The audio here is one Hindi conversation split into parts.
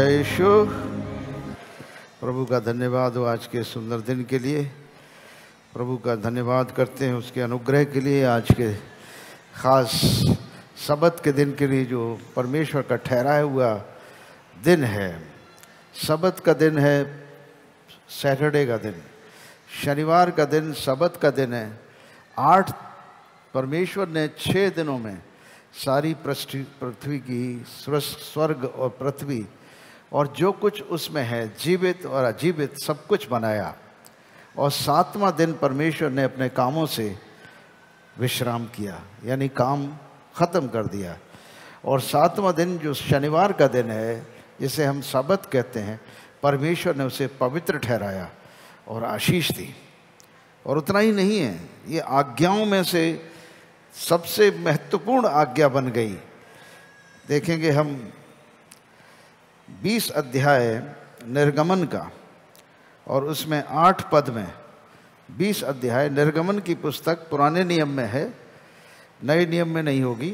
जय यीशु प्रभु का धन्यवाद हो आज के सुंदर दिन के लिए प्रभु का धन्यवाद करते हैं उसके अनुग्रह के लिए आज के खास सबत के दिन के लिए जो परमेश्वर का ठहराया हुआ दिन है सबत का दिन है सैटरडे का दिन शनिवार का दिन सबत का दिन है आठ परमेश्वर ने छः दिनों में सारी पृथ्वी की स्वर्ग और पृथ्वी और जो कुछ उसमें है जीवित और अजीवित सब कुछ बनाया और सातवां दिन परमेश्वर ने अपने कामों से विश्राम किया यानी काम ख़त्म कर दिया और सातवां दिन जो शनिवार का दिन है जिसे हम सबत कहते हैं परमेश्वर ने उसे पवित्र ठहराया और आशीष दी और उतना ही नहीं है ये आज्ञाओं में से सबसे महत्वपूर्ण आज्ञा बन गई देखेंगे हम बीस अध्याय निर्गमन का और उसमें आठ पद में बीस अध्याय निर्गमन की पुस्तक पुराने नियम में है नए नियम में नहीं होगी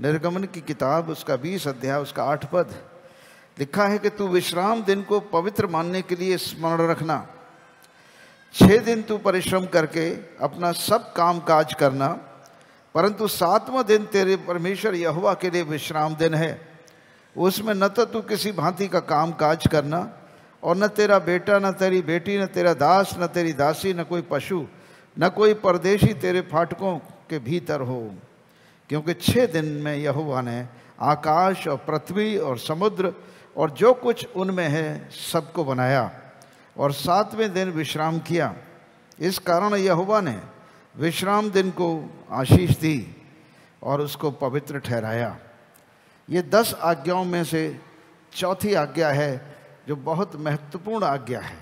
निर्गमन की किताब उसका बीस अध्याय उसका आठ पद लिखा है कि तू विश्राम दिन को पवित्र मानने के लिए स्मरण रखना छः दिन तू परिश्रम करके अपना सब काम काज करना परंतु सातवां दिन तेरे परमेश्वर यहुआ के लिए विश्राम दिन है उसमें न तो तू किसी भांति का काम काज करना और न तेरा बेटा न तेरी बेटी न तेरा दास न तेरी दासी न कोई पशु न कोई परदेशी तेरे फाटकों के भीतर हो क्योंकि छः दिन में यहुआ ने आकाश और पृथ्वी और समुद्र और जो कुछ उनमें है सबको बनाया और सातवें दिन विश्राम किया इस कारण यहुआ ने विश्राम दिन को आशीष दी और उसको पवित्र ठहराया ये दस आज्ञाओं में से चौथी आज्ञा है जो बहुत महत्वपूर्ण आज्ञा है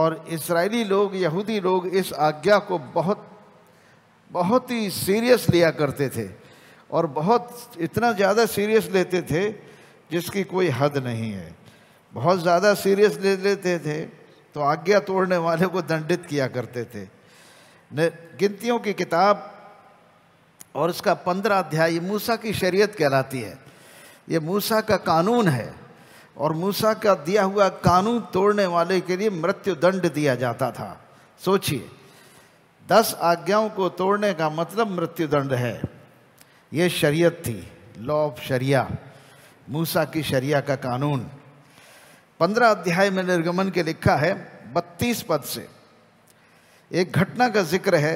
और इसराइली लोग यहूदी लोग इस आज्ञा को बहुत बहुत ही सीरियस लिया करते थे और बहुत इतना ज़्यादा सीरियस लेते थे जिसकी कोई हद नहीं है बहुत ज़्यादा सीरियस ले लेते थे तो आज्ञा तोड़ने वाले को दंडित किया करते थे गिनतियों की किताब और इसका पंद्रह अध्याय मूसा की शरीयत कहलाती है ये मूसा का कानून है और मूसा का दिया हुआ कानून तोड़ने वाले के लिए मृत्यु दंड दिया जाता था सोचिए दस आज्ञाओं को तोड़ने का मतलब मृत्यु दंड है ये शरीयत थी लॉ ऑफ शरिया मूसा की शरिया का कानून पंद्रह अध्याय में निर्गमन के लिखा है बत्तीस पद से एक घटना का जिक्र है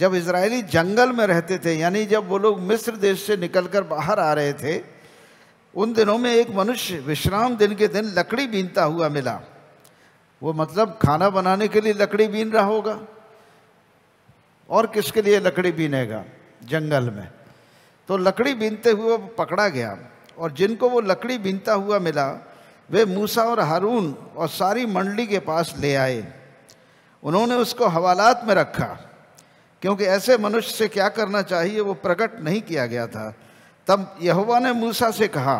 जब इसराइली जंगल में रहते थे यानी जब वो लोग मिस्र देश से निकलकर बाहर आ रहे थे उन दिनों में एक मनुष्य विश्राम दिन के दिन लकड़ी बीनता हुआ मिला वो मतलब खाना बनाने के लिए लकड़ी बीन रहा होगा और किसके लिए लकड़ी बीनेगा जंगल में तो लकड़ी बीनते हुए वो पकड़ा गया और जिनको वो लकड़ी बीनता हुआ मिला वे मूसा और हारून और सारी मंडली के पास ले आए उन्होंने उसको हवालात में रखा क्योंकि ऐसे मनुष्य से क्या करना चाहिए वो प्रकट नहीं किया गया था तब यहुवा ने मूसा से कहा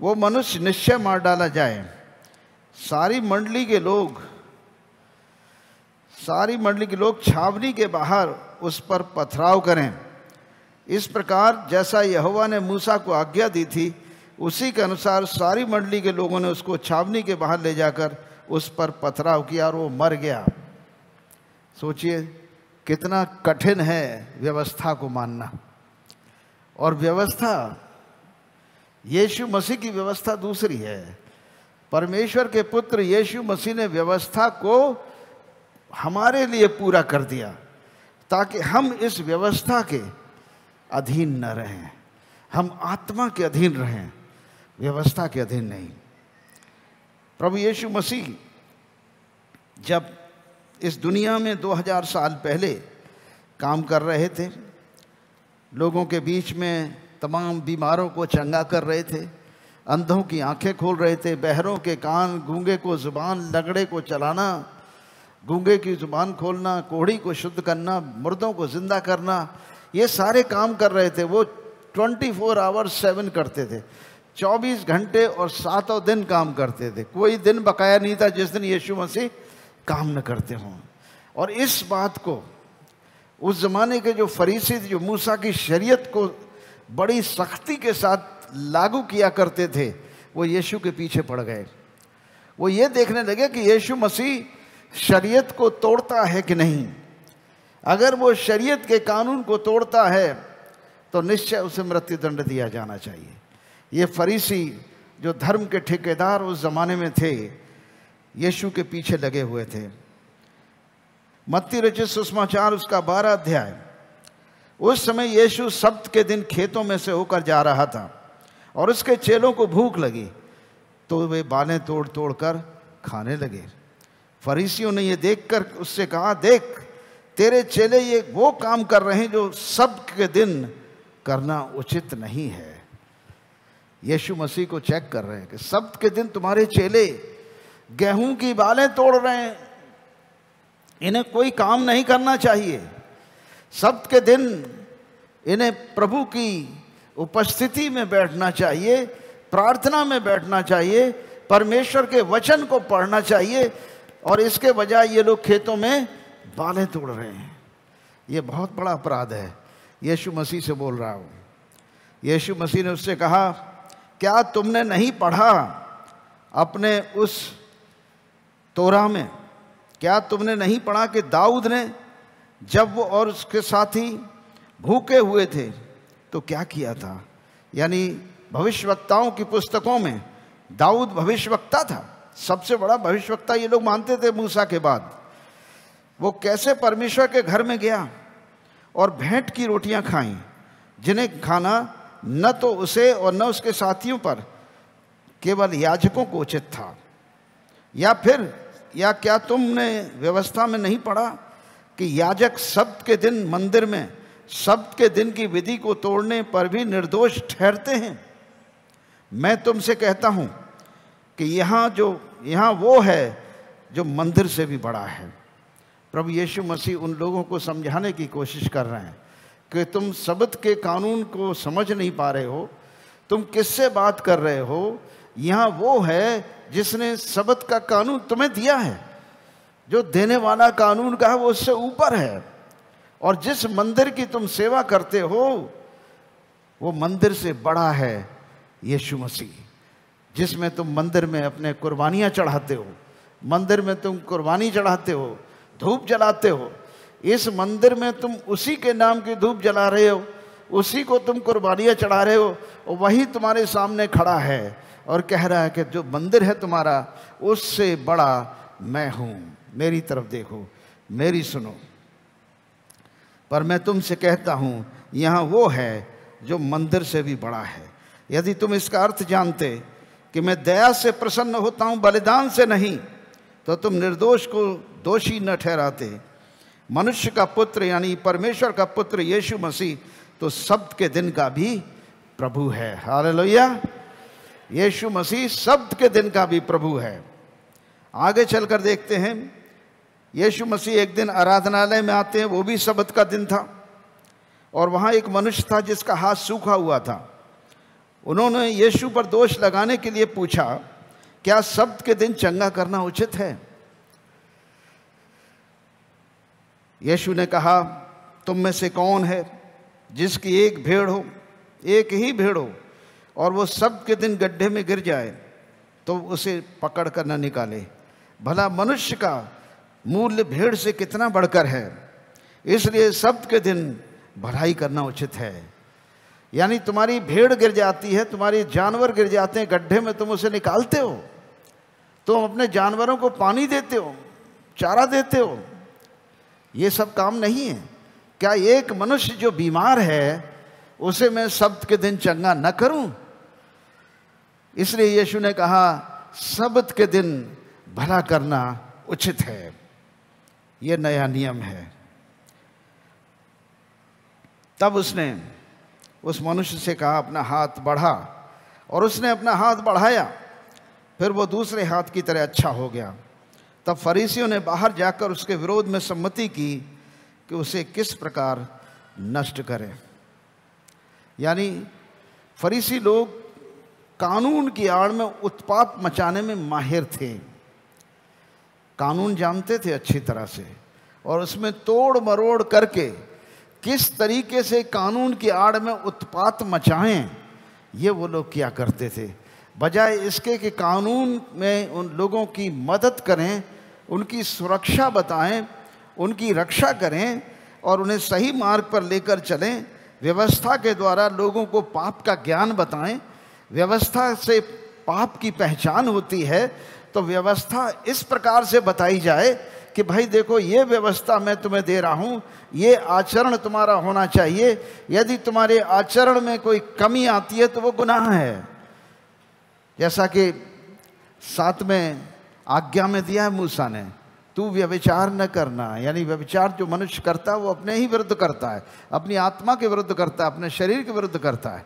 वो मनुष्य निश्चय मार डाला जाए सारी मंडली के लोग सारी मंडली के लोग छावनी के बाहर उस पर पथराव करें इस प्रकार जैसा यहुवा ने मूसा को आज्ञा दी थी उसी के अनुसार सारी मंडली के लोगों ने उसको छावनी के बाहर ले जाकर उस पर पथराव किया और वो मर गया सोचिए कितना कठिन है व्यवस्था को मानना और व्यवस्था यीशु मसीह की व्यवस्था दूसरी है परमेश्वर के पुत्र यीशु मसीह ने व्यवस्था को हमारे लिए पूरा कर दिया ताकि हम इस व्यवस्था के अधीन न रहें हम आत्मा के अधीन रहें व्यवस्था के अधीन नहीं प्रभु यीशु मसीह जब इस दुनिया में 2000 साल पहले काम कर रहे थे लोगों के बीच में तमाम बीमारों को चंगा कर रहे थे अंधों की आंखें खोल रहे थे बहरों के कान गूंगे को ज़ुबान लगड़े को चलाना गूंगे की ज़ुबान खोलना कोहड़ी को शुद्ध करना मुर्दों को ज़िंदा करना ये सारे काम कर रहे थे वो 24 फोर आवर्स सेवन करते थे 24 घंटे और सातों दिन काम करते थे कोई दिन बकाया नहीं था जिस दिन यीशु मसीह काम न करते हों और इस बात को उस ज़माने के जो फरीसी जो मूसा की शरीयत को बड़ी सख्ती के साथ लागू किया करते थे वो यीशु के पीछे पड़ गए वो ये देखने लगे कि यीशु मसीह शरीयत को तोड़ता है कि नहीं अगर वो शरीयत के कानून को तोड़ता है तो निश्चय उसे मृत्यु दंड दिया जाना चाहिए ये फरीसी जो धर्म के ठेकेदार उस ज़माने में थे यीशु के पीछे लगे हुए थे मत्ती रचित सुषमाचार उसका बारह अध्याय उस समय यीशु सब्त के दिन खेतों में से होकर जा रहा था और उसके चेलों को भूख लगी तो वे बालें तोड़ तोड़ कर खाने लगे फरीसियों ने देख देखकर उससे कहा देख तेरे चेले ये वो काम कर रहे हैं जो सब के दिन करना उचित नहीं है यीशु मसीह को चेक कर रहे हैं कि सब के दिन तुम्हारे चेले गेहूं की बालें तोड़ रहे हैं इन्हें कोई काम नहीं करना चाहिए सप्त के दिन इन्हें प्रभु की उपस्थिति में बैठना चाहिए प्रार्थना में बैठना चाहिए परमेश्वर के वचन को पढ़ना चाहिए और इसके बजाय ये लोग खेतों में बालें तोड़ रहे हैं ये बहुत बड़ा अपराध है यीशु मसीह से बोल रहा हूँ यीशु मसीह ने उससे कहा क्या तुमने नहीं पढ़ा अपने उस तोरा में क्या तुमने नहीं पढ़ा कि दाऊद ने जब वो और उसके साथी भूखे हुए थे तो क्या किया था यानी भविष्यवक्ताओं की पुस्तकों में दाऊद भविष्यवक्ता था सबसे बड़ा भविष्यवक्ता ये लोग मानते थे मूसा के बाद वो कैसे परमेश्वर के घर में गया और भेंट की रोटियां खाई जिन्हें खाना न तो उसे और न उसके साथियों पर केवल याजकों को उचित था या फिर या क्या तुमने व्यवस्था में नहीं पढ़ा कि याजक शब्द के दिन मंदिर में शब्द के दिन की विधि को तोड़ने पर भी निर्दोष ठहरते हैं मैं तुमसे कहता हूँ कि यहाँ जो यहाँ वो है जो मंदिर से भी बड़ा है प्रभु यीशु मसीह उन लोगों को समझाने की कोशिश कर रहे हैं कि तुम शब्द के कानून को समझ नहीं पा रहे हो तुम किससे बात कर रहे हो यहां वो है जिसने सबत का कानून तुम्हें दिया है जो देने वाला कानून का है वो उससे ऊपर है और जिस मंदिर की तुम सेवा करते हो वो मंदिर से बड़ा है यीशु मसीह जिसमें तुम मंदिर में अपने कुर्बानियां चढ़ाते हो मंदिर में तुम कुर्बानी चढ़ाते हो धूप जलाते हो इस मंदिर में तुम उसी के नाम की धूप जला रहे हो उसी को तुम कुर्बानियां चढ़ा रहे हो वही तुम्हारे सामने खड़ा है और कह रहा है कि जो मंदिर है तुम्हारा उससे बड़ा मैं हूं मेरी तरफ देखो मेरी सुनो पर मैं तुमसे कहता हूं यहां वो है जो मंदिर से भी बड़ा है यदि तुम इसका अर्थ जानते कि मैं दया से प्रसन्न होता हूं बलिदान से नहीं तो तुम निर्दोष को दोषी न ठहराते मनुष्य का पुत्र यानी परमेश्वर का पुत्र यीशु मसीह तो सब के दिन का भी प्रभु है हाल लोहिया यीशु मसीह शब्द के दिन का भी प्रभु है आगे चलकर देखते हैं यीशु मसीह एक दिन आराधनालय में आते हैं वो भी शब्द का दिन था और वहाँ एक मनुष्य था जिसका हाथ सूखा हुआ था उन्होंने यीशु पर दोष लगाने के लिए पूछा क्या शब्द के दिन चंगा करना उचित है यीशु ने कहा तुम में से कौन है जिसकी एक भेड़ हो एक ही भेड़ हो और वो सब के दिन गड्ढे में गिर जाए तो उसे पकड़ कर न निकाले भला मनुष्य का मूल्य भेड़ से कितना बढ़कर है इसलिए सब के दिन भलाई करना उचित है यानी तुम्हारी भेड़ गिर जाती है तुम्हारे जानवर गिर जाते हैं गड्ढे में तुम उसे निकालते हो तुम अपने जानवरों को पानी देते हो चारा देते हो ये सब काम नहीं है क्या एक मनुष्य जो बीमार है उसे मैं शब्द के दिन चंगा न करूं इसलिए यीशु ने कहा सबत के दिन भला करना उचित है यह नया नियम है तब उसने उस मनुष्य से कहा अपना हाथ बढ़ा और उसने अपना हाथ बढ़ाया फिर वो दूसरे हाथ की तरह अच्छा हो गया तब फरीसियों ने बाहर जाकर उसके विरोध में सम्मति की कि उसे किस प्रकार नष्ट करें यानी फरीसी लोग कानून की आड़ में उत्पात मचाने में माहिर थे कानून जानते थे अच्छी तरह से और उसमें तोड़ मरोड़ करके किस तरीके से कानून की आड़ में उत्पात मचाएं ये वो लोग किया करते थे बजाय इसके कि कानून में उन लोगों की मदद करें उनकी सुरक्षा बताएं उनकी रक्षा करें और उन्हें सही मार्ग पर लेकर चलें व्यवस्था के द्वारा लोगों को पाप का ज्ञान बताएं व्यवस्था से पाप की पहचान होती है तो व्यवस्था इस प्रकार से बताई जाए कि भाई देखो ये व्यवस्था मैं तुम्हें दे रहा हूँ ये आचरण तुम्हारा होना चाहिए यदि तुम्हारे आचरण में कोई कमी आती है तो वो गुनाह है जैसा कि साथ में आज्ञा में दिया है मूसा ने तू व्यविचार न करना यानी व्यविचार जो मनुष्य करता है वो अपने ही विरुद्ध करता है अपनी आत्मा के विरुद्ध करता है अपने शरीर के विरुद्ध करता है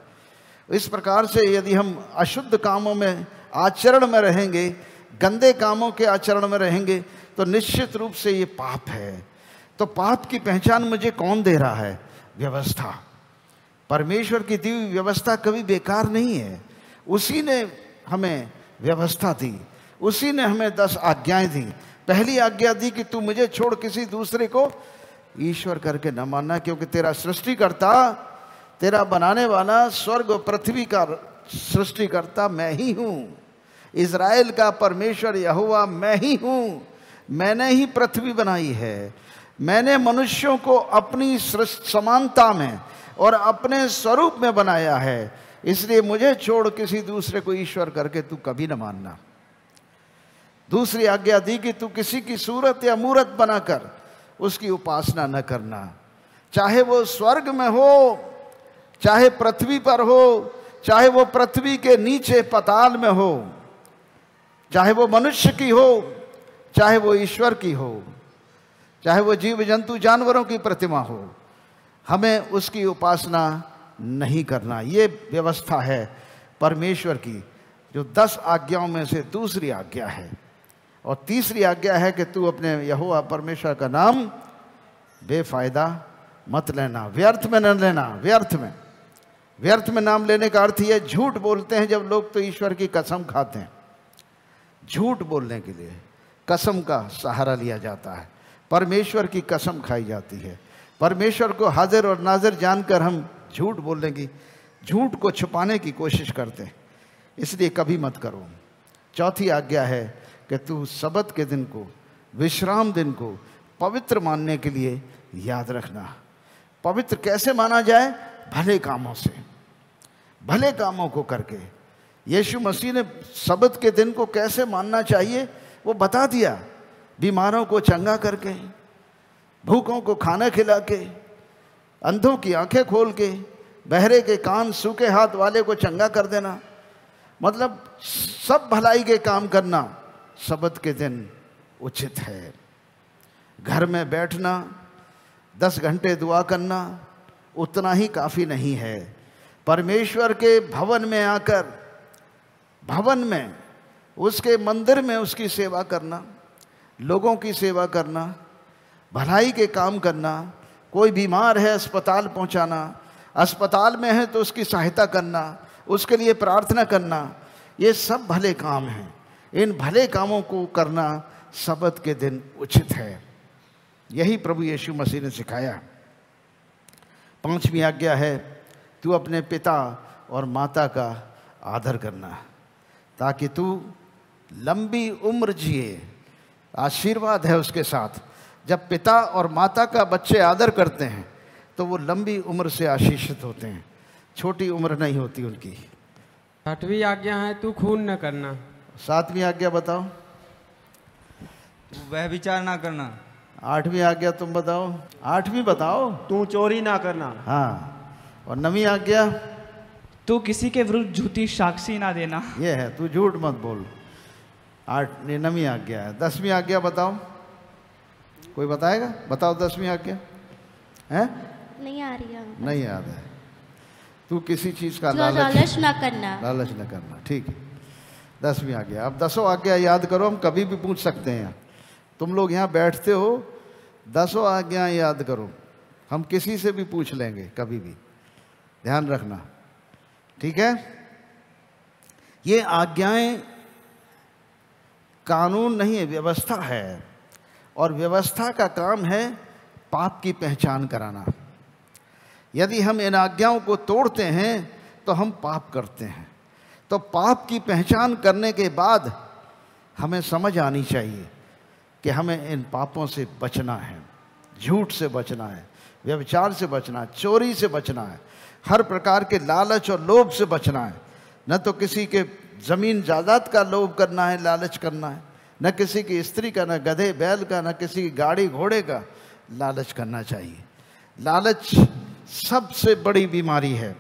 इस प्रकार से यदि हम अशुद्ध कामों में आचरण में रहेंगे गंदे कामों के आचरण में रहेंगे तो निश्चित रूप से ये पाप है तो पाप की पहचान मुझे कौन दे रहा है व्यवस्था परमेश्वर की दी हुई व्यवस्था कभी बेकार नहीं है उसी ने हमें व्यवस्था दी उसी ने हमें दस आज्ञाएं दी पहली आज्ञा दी कि तू मुझे छोड़ किसी दूसरे को ईश्वर करके न मानना क्योंकि तेरा सृष्टिकर्ता तेरा बनाने वाला स्वर्ग पृथ्वी का सृष्टिकर्ता मैं ही हूँ इसराइल का परमेश्वर यहुआ मैं ही हूँ मैंने ही पृथ्वी बनाई है मैंने मनुष्यों को अपनी समानता में और अपने स्वरूप में बनाया है इसलिए मुझे छोड़ किसी दूसरे को ईश्वर करके तू कभी न मानना दूसरी आज्ञा दी कि तू किसी की सूरत या मूरत बनाकर उसकी उपासना न करना चाहे वो स्वर्ग में हो चाहे पृथ्वी पर हो चाहे वो पृथ्वी के नीचे पताल में हो चाहे वो मनुष्य की हो चाहे वो ईश्वर की हो चाहे वो जीव जंतु जानवरों की प्रतिमा हो हमें उसकी उपासना नहीं करना ये व्यवस्था है परमेश्वर की जो दस आज्ञाओं में से दूसरी आज्ञा है और तीसरी आज्ञा है कि तू अपने यहोवा परमेश्वर का नाम बेफायदा मत लेना व्यर्थ में न लेना व्यर्थ में व्यर्थ में नाम लेने का अर्थ यह झूठ बोलते हैं जब लोग तो ईश्वर की कसम खाते हैं झूठ बोलने के लिए कसम का सहारा लिया जाता है परमेश्वर की कसम खाई जाती है परमेश्वर को हाजिर और नाजिर जानकर हम झूठ बोलने की झूठ को छुपाने की कोशिश करते हैं इसलिए कभी मत करो चौथी आज्ञा है कि तू सबत के दिन को विश्राम दिन को पवित्र मानने के लिए याद रखना पवित्र कैसे माना जाए भले कामों से भले कामों को करके यीशु मसीह ने सबत के दिन को कैसे मानना चाहिए वो बता दिया बीमारों को चंगा करके भूखों को खाना खिला के अंधों की आंखें खोल के बहरे के कान सूखे हाथ वाले को चंगा कर देना मतलब सब भलाई के काम करना सबत के दिन उचित है घर में बैठना दस घंटे दुआ करना उतना ही काफ़ी नहीं है परमेश्वर के भवन में आकर भवन में उसके मंदिर में उसकी सेवा करना लोगों की सेवा करना भलाई के काम करना कोई बीमार है अस्पताल पहुंचाना अस्पताल में है तो उसकी सहायता करना उसके लिए प्रार्थना करना ये सब भले काम हैं इन भले कामों को करना सबत के दिन उचित है यही प्रभु यीशु मसीह ने सिखाया पांचवी आज्ञा है तू अपने पिता और माता का आदर करना ताकि तू लंबी उम्र जिए आशीर्वाद है उसके साथ जब पिता और माता का बच्चे आदर करते हैं तो वो लंबी उम्र से आशीषित होते हैं छोटी उम्र नहीं होती उनकी आठवीं आज्ञा है तू खून न करना सातवीं आज्ञा बताओ वह विचार ना करना आठवीं आज्ञा तुम बताओ आठवीं बताओ तू चोरी ना करना हाँ और नवी आज्ञा तू किसी के विरुद्ध झूठी साक्षी ना देना ये है तू झूठ मत बोल आठ नवी आज्ञा है दसवीं आज्ञा बताओ कोई बताएगा बताओ दसवीं आज्ञा है नहीं आ रही है नहीं याद है तू किसी चीज का लालच, लालच ना करना लालच ना करना ठीक है दसवीं आज्ञा अब दसों आज्ञा याद करो हम कभी भी पूछ सकते हैं तुम लोग यहाँ बैठते हो दसों आज्ञा याद करो हम किसी से भी पूछ लेंगे कभी भी ध्यान रखना ठीक है ये आज्ञाएं कानून नहीं है व्यवस्था है और व्यवस्था का काम है पाप की पहचान कराना यदि हम इन आज्ञाओं को तोड़ते हैं तो हम पाप करते हैं तो पाप की पहचान करने के बाद हमें समझ आनी चाहिए कि हमें इन पापों से बचना है झूठ से बचना है व्यविचार से बचना है चोरी से बचना है हर प्रकार के लालच और लोभ से बचना है न तो किसी के ज़मीन जायदाद का लोभ करना है लालच करना है न किसी की स्त्री का न गधे बैल का न किसी की गाड़ी घोड़े का लालच करना चाहिए लालच सबसे बड़ी बीमारी है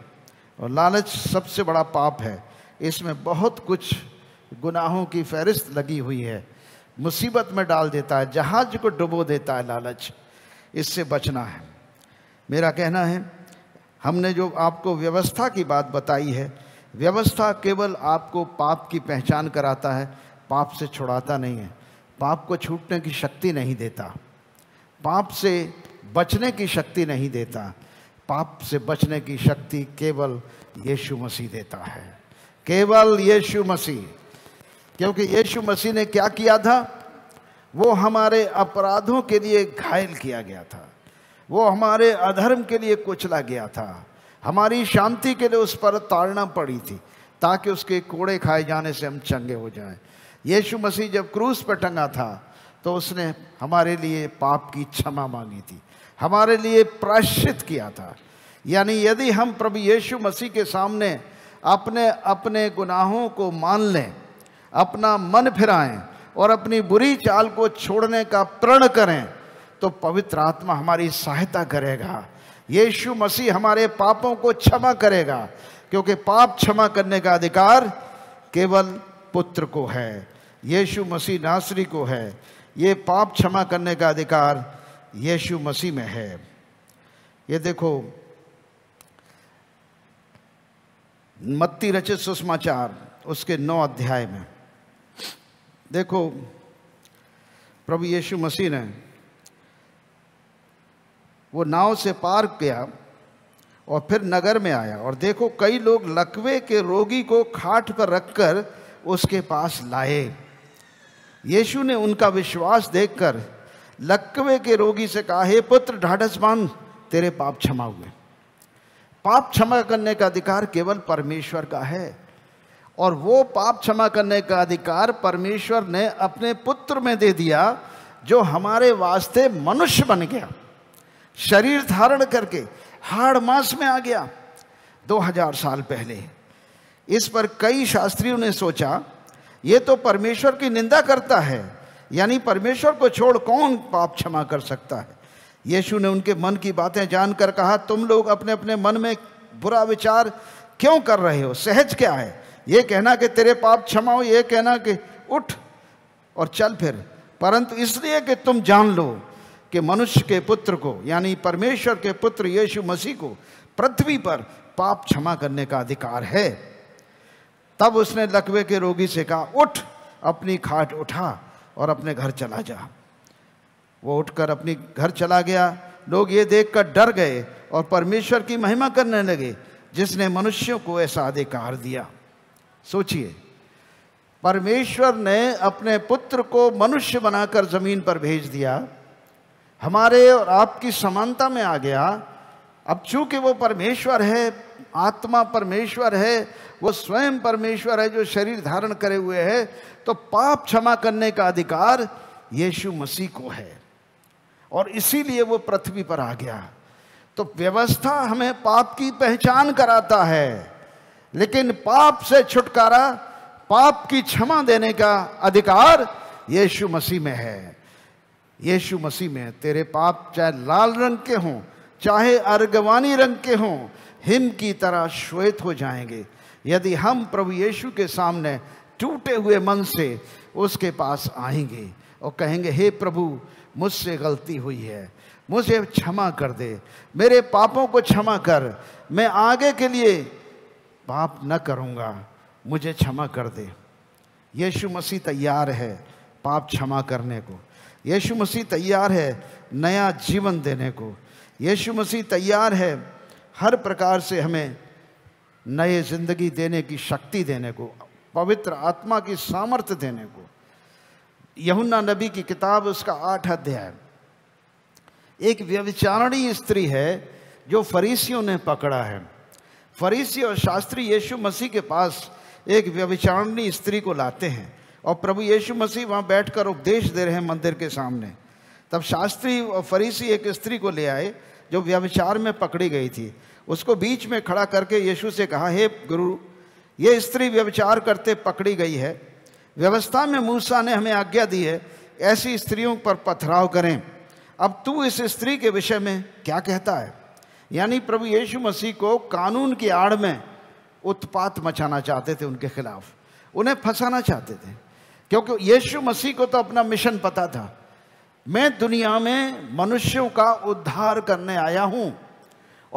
और लालच सबसे बड़ा पाप है इसमें बहुत कुछ गुनाहों की फहरिस्त लगी हुई है मुसीबत में डाल देता है जहाज को डुबो देता है लालच इससे बचना है मेरा कहना है हमने जो आपको व्यवस्था की बात बताई है व्यवस्था केवल आपको पाप की पहचान कराता है पाप से छुड़ाता नहीं है पाप को छूटने की शक्ति नहीं देता पाप से बचने की शक्ति नहीं देता पाप से बचने की शक्ति केवल यीशु मसीह देता है केवल यीशु मसीह क्योंकि यीशु मसीह ने क्या किया था वो हमारे अपराधों के लिए घायल किया गया था वो हमारे अधर्म के लिए कुचला गया था हमारी शांति के लिए उस पर ताड़ना पड़ी थी ताकि उसके कोड़े खाए जाने से हम चंगे हो जाएं। यीशु मसीह जब क्रूस पर टंगा था तो उसने हमारे लिए पाप की क्षमा मांगी थी हमारे लिए प्राश्चित किया था यानी यदि हम प्रभु यीशु मसीह के सामने अपने अपने गुनाहों को मान लें अपना मन फिराएं और अपनी बुरी चाल को छोड़ने का प्रण करें तो पवित्र आत्मा हमारी सहायता करेगा यीशु मसीह हमारे पापों को क्षमा करेगा क्योंकि पाप क्षमा करने का अधिकार केवल पुत्र को है यीशु मसीह नासरी को है ये पाप क्षमा करने का अधिकार यीशु मसीह में है ये देखो मत्ती रचित सुषमाचार उसके नौ अध्याय में देखो प्रभु यीशु मसीह ने वो नाव से पार गया और फिर नगर में आया और देखो कई लोग लकवे के रोगी को खाट पर रखकर उसके पास लाए यीशु ने उनका विश्वास देखकर लकवे के रोगी से कहा हे पुत्र ढाढ़स बांध तेरे पाप क्षमा हुए पाप क्षमा करने का अधिकार केवल परमेश्वर का है और वो पाप क्षमा करने का अधिकार परमेश्वर ने अपने पुत्र में दे दिया जो हमारे वास्ते मनुष्य बन गया शरीर धारण करके हाड़ मास में आ गया 2000 साल पहले इस पर कई शास्त्रियों ने सोचा ये तो परमेश्वर की निंदा करता है यानी परमेश्वर को छोड़ कौन पाप क्षमा कर सकता है यीशु ने उनके मन की बातें जानकर कहा तुम लोग अपने अपने मन में बुरा विचार क्यों कर रहे हो सहज क्या है ये कहना कि तेरे पाप क्षमा हो ये कहना कि उठ और चल फिर परंतु इसलिए कि तुम जान लो कि मनुष्य के पुत्र को यानी परमेश्वर के पुत्र यीशु मसीह को पृथ्वी पर पाप क्षमा करने का अधिकार है तब उसने लकवे के रोगी से कहा उठ अपनी खाट उठा और अपने घर चला जा वो उठकर अपनी घर चला गया लोग ये देखकर डर गए और परमेश्वर की महिमा करने लगे जिसने मनुष्यों को ऐसा अधिकार दिया सोचिए परमेश्वर ने अपने पुत्र को मनुष्य बनाकर जमीन पर भेज दिया हमारे और आपकी समानता में आ गया अब चूंकि वो परमेश्वर है आत्मा परमेश्वर है वो स्वयं परमेश्वर है जो शरीर धारण करे हुए है तो पाप क्षमा करने का अधिकार यीशु मसीह को है और इसीलिए वो पृथ्वी पर आ गया तो व्यवस्था हमें पाप की पहचान कराता है लेकिन पाप से छुटकारा पाप की क्षमा देने का अधिकार यीशु मसीह में है यीशु मसीह में तेरे पाप चाहे लाल रंग के हों चाहे अर्गवानी रंग के हों हिम की तरह श्वेत हो जाएंगे यदि हम प्रभु यीशु के सामने टूटे हुए मन से उसके पास आएंगे और कहेंगे हे प्रभु मुझसे गलती हुई है मुझे क्षमा कर दे मेरे पापों को क्षमा कर मैं आगे के लिए पाप न करूँगा मुझे क्षमा कर दे यीशु मसीह तैयार है पाप क्षमा करने को यीशु मसीह तैयार है नया जीवन देने को यीशु मसीह तैयार है हर प्रकार से हमें नए जिंदगी देने की शक्ति देने को पवित्र आत्मा की सामर्थ्य देने को यहुन्ना नबी की किताब उसका आठ अध्याय एक व्यविचारणीय स्त्री है जो फरीसियों ने पकड़ा है फरीसी और शास्त्री यीशु मसीह के पास एक व्यविचारणीय स्त्री को लाते हैं और प्रभु यीशु मसीह वहाँ बैठकर उपदेश दे रहे हैं मंदिर के सामने तब शास्त्री और फरीसी एक स्त्री को ले आए जो व्यभिचार में पकड़ी गई थी उसको बीच में खड़ा करके यीशु से कहा हे गुरु ये स्त्री व्यभिचार करते पकड़ी गई है व्यवस्था में मूसा ने हमें आज्ञा दी है ऐसी स्त्रियों पर पथराव करें अब तू इस स्त्री के विषय में क्या कहता है यानी प्रभु यीशु मसीह को कानून की आड़ में उत्पात मचाना चाहते थे उनके खिलाफ उन्हें फंसाना चाहते थे क्योंकि यीशु मसीह को तो अपना मिशन पता था मैं दुनिया में मनुष्यों का उद्धार करने आया हूं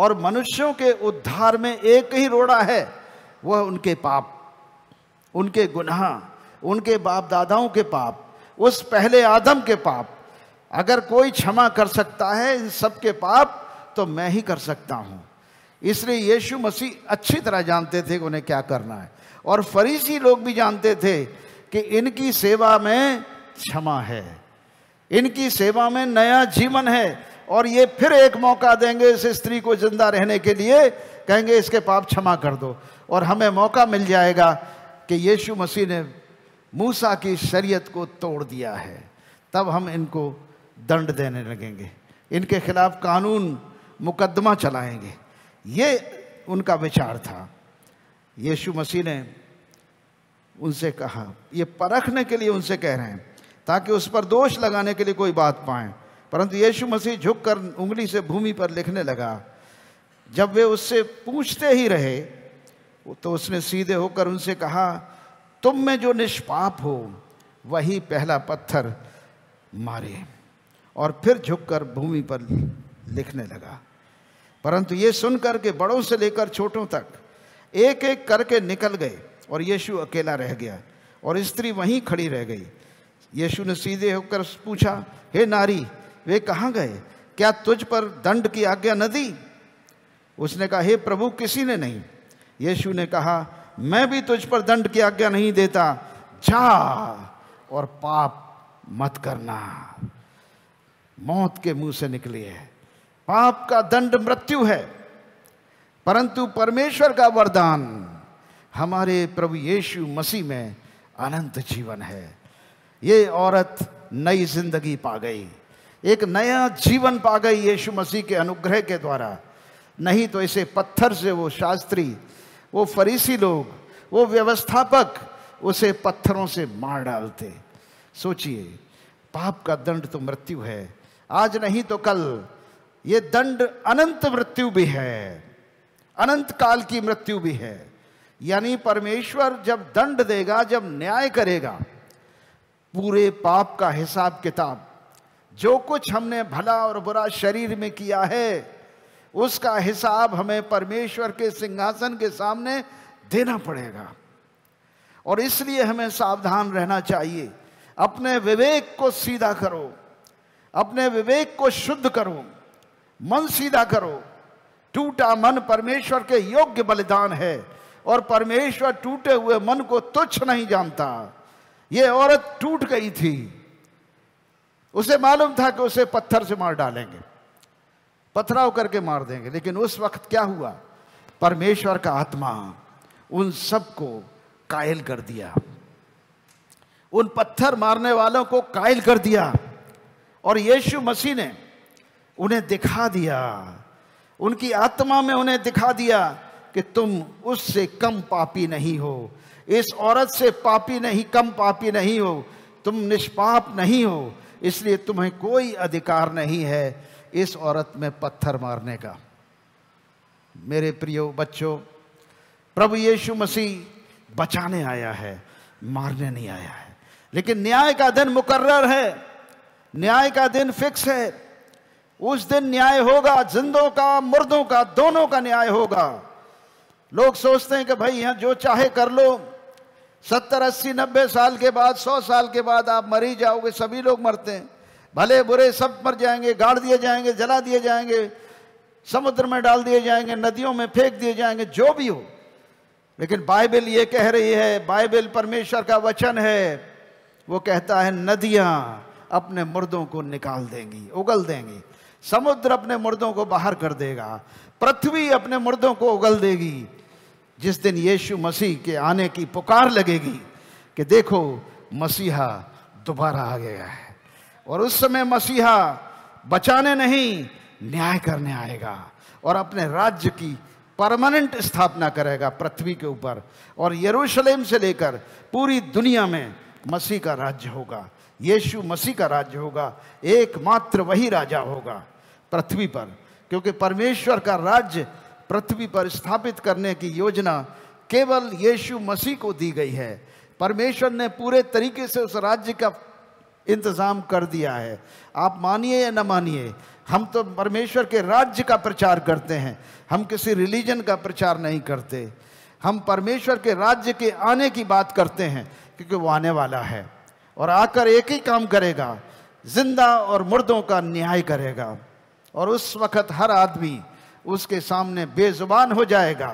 और मनुष्यों के उद्धार में एक ही रोड़ा है वह उनके पाप उनके गुनाह उनके बाप दादाओं के पाप उस पहले आदम के पाप अगर कोई क्षमा कर सकता है इन सब के पाप तो मैं ही कर सकता हूं इसलिए यीशु मसीह अच्छी तरह जानते थे कि उन्हें क्या करना है और फरीसी लोग भी जानते थे कि इनकी सेवा में क्षमा है इनकी सेवा में नया जीवन है और ये फिर एक मौका देंगे इस स्त्री को जिंदा रहने के लिए कहेंगे इसके पाप क्षमा कर दो और हमें मौका मिल जाएगा कि यीशु मसीह ने मूसा की शरीयत को तोड़ दिया है तब हम इनको दंड देने लगेंगे इनके खिलाफ कानून मुकदमा चलाएंगे ये उनका विचार था यीशु मसीह ने उनसे कहा ये परखने के लिए उनसे कह रहे हैं ताकि उस पर दोष लगाने के लिए कोई बात पाए परंतु यीशु मसीह झुककर उंगली से भूमि पर लिखने लगा जब वे उससे पूछते ही रहे तो उसने सीधे होकर उनसे कहा तुम में जो निष्पाप हो वही पहला पत्थर मारे और फिर झुककर भूमि पर लिखने लगा परंतु ये सुनकर के बड़ों से लेकर छोटों तक एक एक करके निकल गए और यीशु अकेला रह गया और स्त्री वहीं खड़ी रह गई यीशु ने सीधे होकर पूछा हे नारी वे कहाँ गए क्या तुझ पर दंड की आज्ञा न दी उसने कहा हे प्रभु किसी ने नहीं यीशु ने कहा मैं भी तुझ पर दंड की आज्ञा नहीं देता जा और पाप मत करना मौत के मुंह से निकली है पाप का दंड मृत्यु है परंतु परमेश्वर का वरदान हमारे प्रभु यीशु मसीह में अनंत जीवन है ये औरत नई जिंदगी पा गई एक नया जीवन पा गई यीशु मसीह के अनुग्रह के द्वारा नहीं तो इसे पत्थर से वो शास्त्री वो फरीसी लोग वो व्यवस्थापक उसे पत्थरों से मार डालते सोचिए पाप का दंड तो मृत्यु है आज नहीं तो कल ये दंड अनंत मृत्यु भी है अनंत काल की मृत्यु भी है यानी परमेश्वर जब दंड देगा जब न्याय करेगा पूरे पाप का हिसाब किताब जो कुछ हमने भला और बुरा शरीर में किया है उसका हिसाब हमें परमेश्वर के सिंहासन के सामने देना पड़ेगा और इसलिए हमें सावधान रहना चाहिए अपने विवेक को सीधा करो अपने विवेक को शुद्ध करो मन सीधा करो टूटा मन परमेश्वर के योग्य बलिदान है और परमेश्वर टूटे हुए मन को तुच्छ नहीं जानता ये औरत टूट गई थी उसे मालूम था कि उसे पत्थर से मार डालेंगे पथराव करके मार देंगे लेकिन उस वक्त क्या हुआ परमेश्वर का आत्मा उन सबको कायल कर दिया उन पत्थर मारने वालों को कायल कर दिया और यीशु मसीह ने उन्हें दिखा दिया उनकी आत्मा में उन्हें दिखा दिया कि तुम उससे कम पापी नहीं हो इस औरत से पापी नहीं कम पापी नहीं हो तुम निष्पाप नहीं हो इसलिए तुम्हें कोई अधिकार नहीं है इस औरत में पत्थर मारने का मेरे प्रियो बच्चों प्रभु यीशु मसीह बचाने आया है मारने नहीं आया है लेकिन न्याय का दिन मुकर्र है न्याय का दिन फिक्स है उस दिन न्याय होगा जिंदों का मुर्दों का दोनों का न्याय होगा लोग सोचते हैं कि भाई यहाँ जो चाहे कर लो सत्तर अस्सी नब्बे साल के बाद सौ साल के बाद आप मरी जाओगे सभी लोग मरते हैं भले बुरे सब मर जाएंगे गाड़ दिए जाएंगे जला दिए जाएंगे समुद्र में डाल दिए जाएंगे नदियों में फेंक दिए जाएंगे जो भी हो लेकिन बाइबल ये कह रही है बाइबल परमेश्वर का वचन है वो कहता है नदियां अपने मुर्दों को निकाल देंगी उगल देंगी समुद्र अपने मुर्दों को बाहर कर देगा पृथ्वी अपने मुर्दों को उगल देगी जिस दिन यीशु मसीह के आने की पुकार लगेगी कि देखो मसीहा दोबारा आ गया है और उस समय मसीहा बचाने नहीं न्याय करने आएगा और अपने राज्य की परमानेंट स्थापना करेगा पृथ्वी के ऊपर और यरूशलेम से लेकर पूरी दुनिया में मसीह का राज्य होगा यीशु मसीह का राज्य होगा एकमात्र वही राजा होगा पृथ्वी पर क्योंकि परमेश्वर का राज्य पृथ्वी पर स्थापित करने की योजना केवल यीशु मसीह को दी गई है परमेश्वर ने पूरे तरीके से उस राज्य का इंतज़ाम कर दिया है आप मानिए या न मानिए हम तो परमेश्वर के राज्य का प्रचार करते हैं हम किसी रिलीजन का प्रचार नहीं करते हम परमेश्वर के राज्य के आने की बात करते हैं क्योंकि वो आने वाला है और आकर एक ही काम करेगा जिंदा और मुर्दों का न्याय करेगा और उस वक़्त हर आदमी उसके सामने बेजुबान हो जाएगा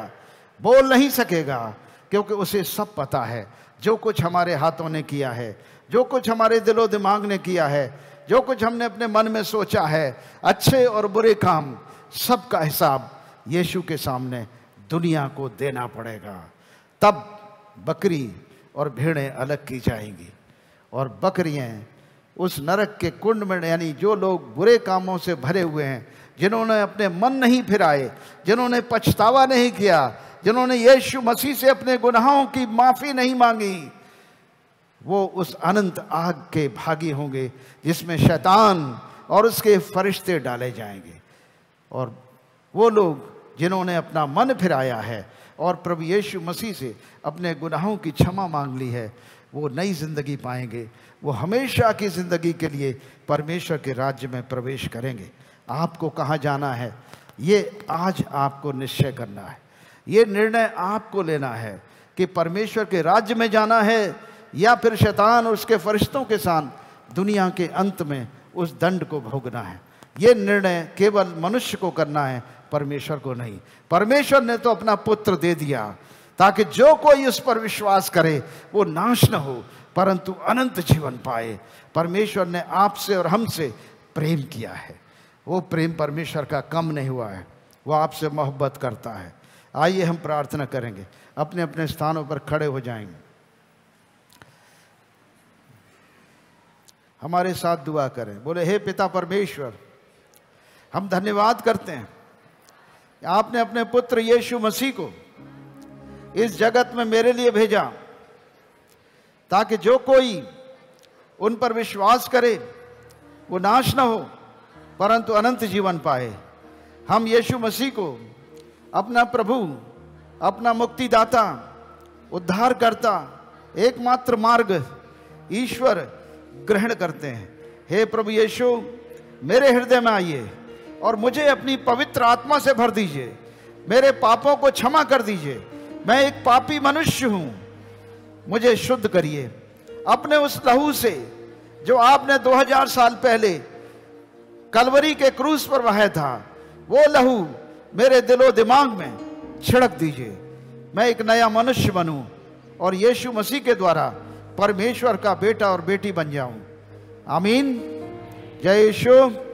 बोल नहीं सकेगा क्योंकि उसे सब पता है जो कुछ हमारे हाथों ने किया है जो कुछ हमारे दिलो दिमाग ने किया है जो कुछ हमने अपने मन में सोचा है अच्छे और बुरे काम सब का हिसाब यीशु के सामने दुनिया को देना पड़ेगा तब बकरी और भेड़ें अलग की जाएंगी और बकरियाँ उस नरक के कुंड में यानी जो लोग बुरे कामों से भरे हुए हैं जिन्होंने अपने मन नहीं फिराए जिन्होंने पछतावा नहीं किया जिन्होंने यीशु मसीह से अपने गुनाहों की माफ़ी नहीं मांगी वो उस अनंत आग के भागी होंगे जिसमें शैतान और उसके फरिश्ते डाले जाएंगे और वो लोग जिन्होंने अपना मन फिराया है और प्रभु यीशु मसीह से अपने गुनाहों की क्षमा मांग ली है वो नई ज़िंदगी पाएंगे वो हमेशा की ज़िंदगी के लिए परमेश्वर के राज्य में प्रवेश करेंगे आपको कहाँ जाना है ये आज आपको निश्चय करना है ये निर्णय आपको लेना है कि परमेश्वर के राज्य में जाना है या फिर शैतान और उसके फरिश्तों के साथ दुनिया के अंत में उस दंड को भोगना है ये निर्णय केवल मनुष्य को करना है परमेश्वर को नहीं परमेश्वर ने तो अपना पुत्र दे दिया ताकि जो कोई उस पर विश्वास करे वो नाश न हो परंतु अनंत जीवन पाए परमेश्वर ने आपसे और हमसे प्रेम किया है वो प्रेम परमेश्वर का कम नहीं हुआ है वह आपसे मोहब्बत करता है आइए हम प्रार्थना करेंगे अपने अपने स्थानों पर खड़े हो जाएंगे हमारे साथ दुआ करें बोले हे पिता परमेश्वर हम धन्यवाद करते हैं आपने अपने पुत्र यीशु मसीह को इस जगत में मेरे लिए भेजा ताकि जो कोई उन पर विश्वास करे वो नाश ना हो परंतु अनंत जीवन पाए हम यीशु मसीह को अपना प्रभु अपना मुक्तिदाता उद्धारकर्ता एकमात्र मार्ग ईश्वर ग्रहण करते हैं हे प्रभु यीशु मेरे हृदय में आइए और मुझे अपनी पवित्र आत्मा से भर दीजिए मेरे पापों को क्षमा कर दीजिए मैं एक पापी मनुष्य हूँ मुझे शुद्ध करिए अपने उस लहू से जो आपने 2000 साल पहले कलवरी के क्रूज पर बहाया था वो लहू मेरे दिलो दिमाग में छिड़क दीजिए मैं एक नया मनुष्य बनूं और यीशु मसीह के द्वारा परमेश्वर का बेटा और बेटी बन जाऊं आमीन जय यीशु